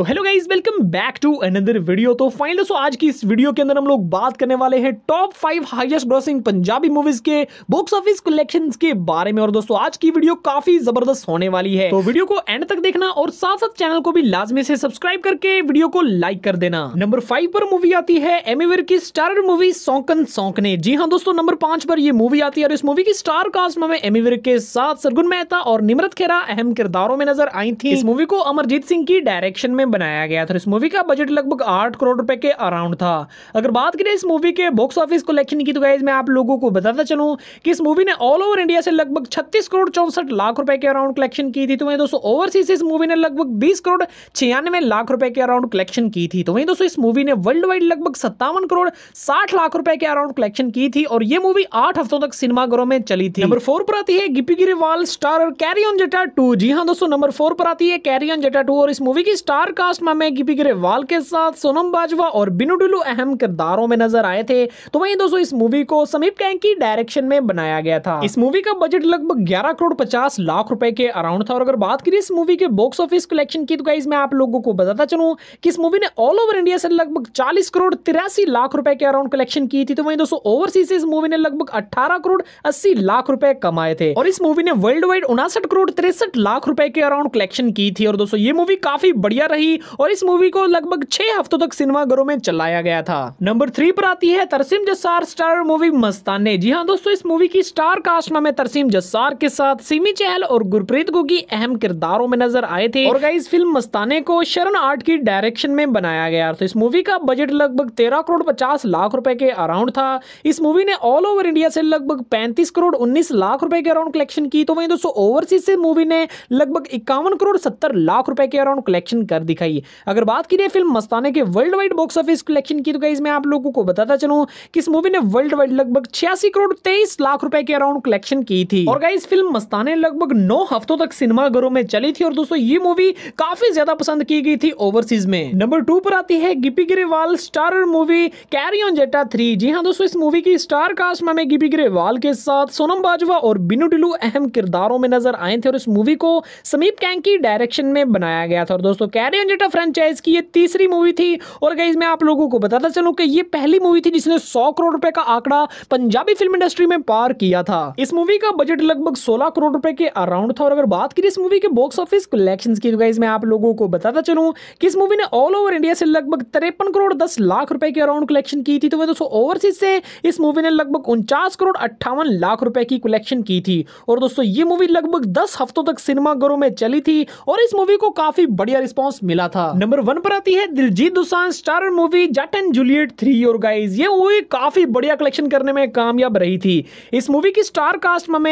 तो hello guys welcome back to another video तो final दोस्तों आज की इस वीडियो के अंदर हम लोग बात करने वाले हैं top five highest grossing Punjabi movies के बॉक्स ऑफिस कलेक्शन के बारे में और दोस्तों आज की वीडियो काफी जबरदस्त होने वाली है तो वीडियो को एंड तक देखना और साथ साथ चैनल को भी लाजमी से सब्सक्राइब करके वीडियो को लाइक कर देना नंबर फाइव पर मूवी आती है एमिवर की स्टार मूवी सौकन सौकने जी हाँ दोस्तों नंबर पांच पर यह मूवी आती है और इस मूवी की स्टार कास्ट में एमिवर के साथ सरगुन मेहता और निमरत खेरा अहम किरदारों में नजर आई थी इस मूवी को अमरजीत सिंह की डायरेक्शन में बनाया गया था इस मूवी का बजट लगभग आठ करोड़ रुपए के अराउंड था अगर बात करें इस मूवी के बॉक्स ऑफिस कलेक्शन की तो गाइज मैं आप लोगों को बताता चलूँ कि इस मूवी ने ऑल ओवर इंडिया से लगभग छत्तीस करोड़ चौंसठ लाख रुपए के अराउंड कलेक्शन की थी तो वहीं दोस्तों ओवरसीज इस मूवी ने लगभग बीस करोड़ छियानवे लाख रुपए के अराउंड कलेक्शन की थी तो वहीं दोस्तों इस मूवी ने वर्ल्ड वाइड लगभग सत्तावन करोड़ साठ लाख रुपए के अराउंड कलेक्शन की थी और ये मूवी आठ हफ्तों तक सिनेमाघरों में चली थी नंबर फोर पर आती है गिपी गिरीवाल स्टार और कैरी ऑन जेटा टू जी हाँ दोस्तों नंबर फोर पर आती है कैरी ऑन जेटा टू और इस मूवी की स्टार स्टार कास्ट में गिपी ग्रेवाल के साथ सोनम बाजवा और बिनू डुलू अहम किरदारों में नजर आए थे तो वहीं दोस्तों इस मूवी को समीप कैंग की डायरेक्शन में बनाया गया था इस मूवी का बजट लगभग ग्यारह करोड़ पचास लाख रुपए के अराउंड था और अगर बात करिए इस मूवी के बॉक्स ऑफिस कलेक्शन की तो गाइज मैं आप लोगों को बताता चलूँ की इस मूवी ने ऑल ओवर इंडिया से लगभग चालीस करोड़ तिरासी लाख रुपए के अराउंड कलेक्शन की थी तो वही दोस्तों ओवरसीज से इस मूवी ने लगभग अठारह करोड़ अस्सी लाख रुपए कमाए थे और इस मूवी ने वर्ल्ड वाइड उनासठ करोड़ तिरसठ लाख रुपए के अराउंड कलेक्शन की थी और दोस्तों ये मूवी काफी बढ़िया रही रही और इस मूवी को लगभग छह हफ्तों तक सिनेमाघरों में चलाया गया था नंबर थ्री पर आती है तरसीम जस्सार स्टार मूवी मस्ताने जी हाँ दोस्तों इस मूवी की स्टार कास्ट में तरसीम जस्सार के साथ सिमी चहल और गुरप्रीत गोगी अहम किरदारों में नजर आए थे और इस फिल्म मस्ताने को शरण आर्ट की डायरेक्शन में बनाया गया तो इस मूवी का बजट लगभग तेरह करोड़ पचास लाख रुपए के अराउंड था इस मूवी ने ऑल ओवर इंडिया से लगभग पैंतीस करोड़ उन्नीस लाख रुपए के अराउंड कलेक्शन की तो वही दोस्तों ओवरसीज से मूवी ने लगभग इक्यावन करोड़ सत्तर लाख रुपए के अराउंड कलेक्शन कर दिखाई है अगर बात की जाए फिल्म मस्ताने के world wide box office collection की तो गाइज मैं आप लोगों को बताता चलूँ कि इस मूवी ने वर्ल्ड वाइड लगभग छियासी करोड़ तेईस लाख रुपए के अराउंड कलेक्शन की थी और गाइज फिल्म मस्ताने लगभग नौ हफ्तों तक सिनेमाघरों में चली थी और दोस्तों ये मूवी काफी ज्यादा पसंद की गई थी ओवरसीज में नंबर टू पर आती है Gippy Grewal starrer movie carry on Jatta three जी हाँ दोस्तों इस मूवी की स्टार कास्ट में गिपी ग्रेवाल के साथ सोनम बाजवा और बिनू डिलू अहम किरदारों में नजर आए थे और इस मूवी को समीप कैंग की डायरेक्शन में बनाया गया था और दोस्तों कैरी राजन जेटा फ्रेंचाइज की ये तीसरी मूवी थी और गई मैं आप लोगों को बताता चलूँ कि ये पहली मूवी थी जिसने सौ करोड़ रुपए का आंकड़ा पंजाबी फिल्म इंडस्ट्री में पार किया था इस मूवी का बजट लगभग सोलह करोड़ रुपए के अराउंड था और अगर बात करें इस मूवी के बॉक्स ऑफिस कलेक्शन की तो गई मैं आप लोगों को बताता चलूँ कि इस मूवी ने ऑल ओवर इंडिया से लगभग तिरपन करोड़ दस लाख रुपए के अराउंड कलेक्शन की थी तो वह दोस्तों ओवरसीज से इस मूवी ने लगभग उनचास करोड़ अट्ठावन लाख रुपए की कलेक्शन की थी और दोस्तों ये मूवी लगभग दस हफ्तों तक सिनेमाघरों में चली थी और इस मूवी को काफी बढ़िया रिस्पॉन्स मिला था नंबर वन पर आती है Diljit Dosanjh star movie Jatt and Juliet three और गाइज ये मूवी काफी बढ़िया कलेक्शन करने में कामयाब रही थी इस मूवी की स्टार कास्ट में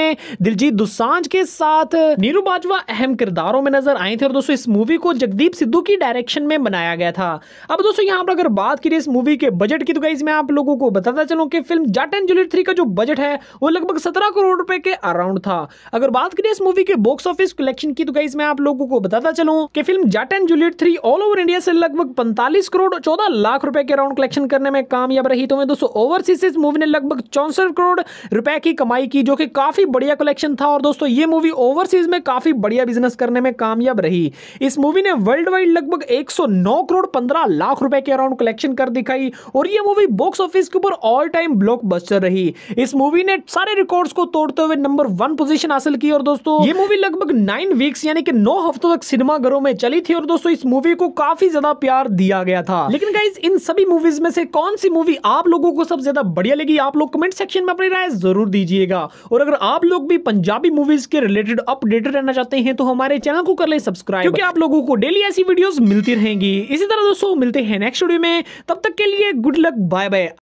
दिलजीत दुसांज के साथ नीरू बाजवा अहम किरदारों में नजर आए थे और दोस्तों इस मूवी को जगदीप सिद्धू की डायरेक्शन में बनाया गया था अब दोस्तों यहाँ पर अगर बात करिए इस मूवी के बजट की तो गाइज मैं आप लोगों को बताता चलूँ कि film Jatt and Juliet three का जो बजट है वो लगभग सत्रह करोड़ रुपए के अराउंड था अगर बात करिए इस मूवी के बॉक्स ऑफिस कलेक्शन की तो गाइज मैं आप लोगों को बताता चलूँ की film Jatt and Juliet speed three all over India से लगभग पैंतालीस करोड़ चौदह लाख रुपए के राउंड कलेक्शन करने में कामयाब रही तो मैं दोस्तों ओवरसीज इस मूवी ने लगभग चौंसठ करोड़ रुपए की कमाई की जो कि काफी बढ़िया कलेक्शन था और दोस्तों ये मूवी ओवरसीज में काफी बढ़िया बिजनेस करने में कामयाब रही इस मूवी ने वर्ल्ड वाइड लगभग एक करोड़ पंद्रह लाख रुपए के अराउंड कलेक्शन कर दिखाई और ये मूवी बॉक्स ऑफिस के ऊपर ऑल टाइम ब्लॉक रही इस मूवी ने सारे रिकॉर्ड को तोड़ते हुए नंबर वन पोजिशन हासिल की और दोस्तों ये मूवी लगभग नाइन वीक्स यानी कि नौ हफ्तों तक सिनेमाघरों में चली थी और दोस्तों इस मूवी को काफी ज्यादा प्यार दिया गया था लेकिन गाइज इन सभी मूवीज में से कौन सी मूवी आप लोगों को सबसे ज्यादा बढ़िया लगी आप लोग कमेंट सेक्शन में अपनी राय जरूर दीजिएगा और अगर आप लोग भी पंजाबी मूवीज के रिलेटेड अपडेटेड रहना चाहते हैं तो हमारे चैनल को कर ले सब्सक्राइब क्योंकि आप लोगों को डेली ऐसी वीडियोस मिलती रहेंगी इसी तरह दोस्तों मिलते हैं नेक्स्ट वीडियो में तब तक के लिए गुड लक बाय बाय